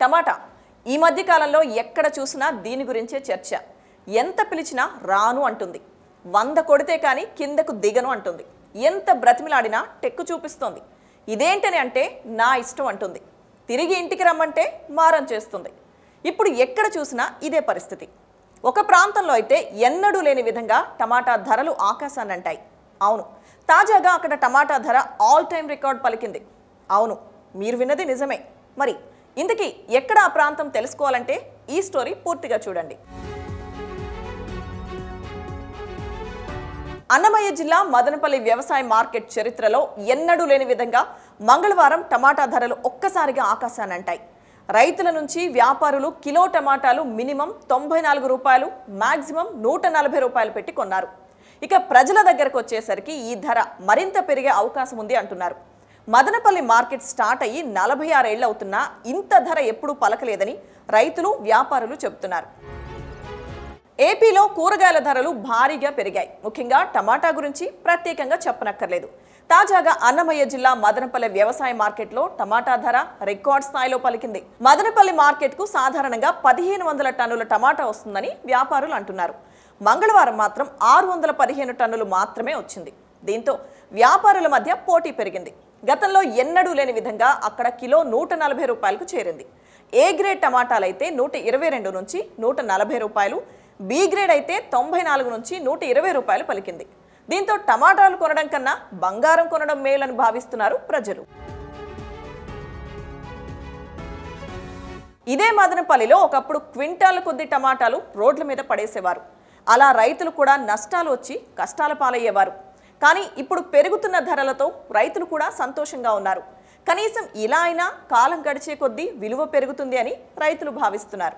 టమాటా ఈ మధ్య కాలంలో ఎక్కడ చూసినా దీని గురించే చర్చ ఎంత పిలిచినా రాను అంటుంది వంద కొడితే కానీ కిందకు దిగను అంటుంది ఎంత బ్రతిమిలాడినా టెక్కు చూపిస్తోంది ఇదేంటని అంటే నా ఇష్టం అంటుంది తిరిగి ఇంటికి రమ్మంటే మారం చేస్తుంది ఇప్పుడు ఎక్కడ చూసినా ఇదే పరిస్థితి ఒక ప్రాంతంలో అయితే ఎన్నడూ లేని విధంగా టమాటా ధరలు ఆకాశాన్ని అంటాయి అవును తాజాగా అక్కడ టమాటా ధర ఆల్ టైం రికార్డ్ పలికింది అవును మీరు విన్నది నిజమే మరి ఇంతకీ ఎక్కడ ఆ ప్రాంతం తెలుసుకోవాలంటే ఈ స్టోరీ పూర్తిగా చూడండి అన్నమయ్య జిల్లా మదనపల్లి వ్యవసాయ మార్కెట్ చరిత్రలో ఎన్నడూ లేని విధంగా మంగళవారం టమాటా ధరలు ఒక్కసారిగా అంటాయి రైతుల నుంచి వ్యాపారులు కిలో టమాటాలు మినిమం తొంభై నాలుగు రూపాయలు మ్యాక్సిమం నూట నలభై రూపాయలు పెట్టి కొన్నారు ఇక ప్రజల దగ్గరకు వచ్చేసరికి ఈ ధర మరింత పెరిగే అవకాశం ఉంది అంటున్నారు మదనపల్లి మార్కెట్ స్టార్ట్ అయ్యి నలభై ఆరేళ్ళు అవుతున్నా ఇంత ధర ఎప్పుడూ పలకలేదని రైతులు వ్యాపారులు చెబుతున్నారు ఏపీలో కూరగాయల ధరలు భారీగా పెరిగాయి ముఖ్యంగా టమాటా గురించి ప్రత్యేకంగా చెప్పనక్కర్లేదు తాజాగా అన్నమయ్య జిల్లా మదనపల్లి వ్యవసాయ మార్కెట్లో టమాటా ధర రికార్డ్ స్థాయిలో పలికింది మదనపల్లి మార్కెట్కు సాధారణంగా పదిహేను వందల టన్నుల టమాటా వస్తుందని వ్యాపారులు అంటున్నారు మంగళవారం మాత్రం ఆరు వందల పదిహేను టన్నులు మాత్రమే వచ్చింది దీంతో వ్యాపారుల మధ్య పోటీ పెరిగింది గతంలో ఎన్నడూ లేని విధంగా అక్కడ కిలో నూట నలభై రూపాయలకు చేరింది ఏ గ్రేడ్ టమాటాలు అయితే నూట ఇరవై రెండు నుంచి నూట నలభై రూపాయలు బి గ్రేడ్ అయితే తొంభై నాలుగు నుంచి నూట ఇరవై రూపాయలు పలికింది దీంతో టమాటాలు కొనడం కన్నా బంగారం కొనడం మేలని భావిస్తున్నారు ప్రజలు ఇదే మదనపల్లిలో ఒకప్పుడు క్వింటాల్ కొద్ది టమాటాలు రోడ్ల మీద పడేసేవారు అలా రైతులు కూడా నష్టాలు వచ్చి కష్టాల పాలయ్యేవారు కానీ ఇప్పుడు పెరుగుతున్న ధరలతో రైతులు కూడా సంతోషంగా ఉన్నారు కనీసం ఇలా అయినా కాలం గడిచే కొద్దీ విలువ పెరుగుతుంది అని రైతులు భావిస్తున్నారు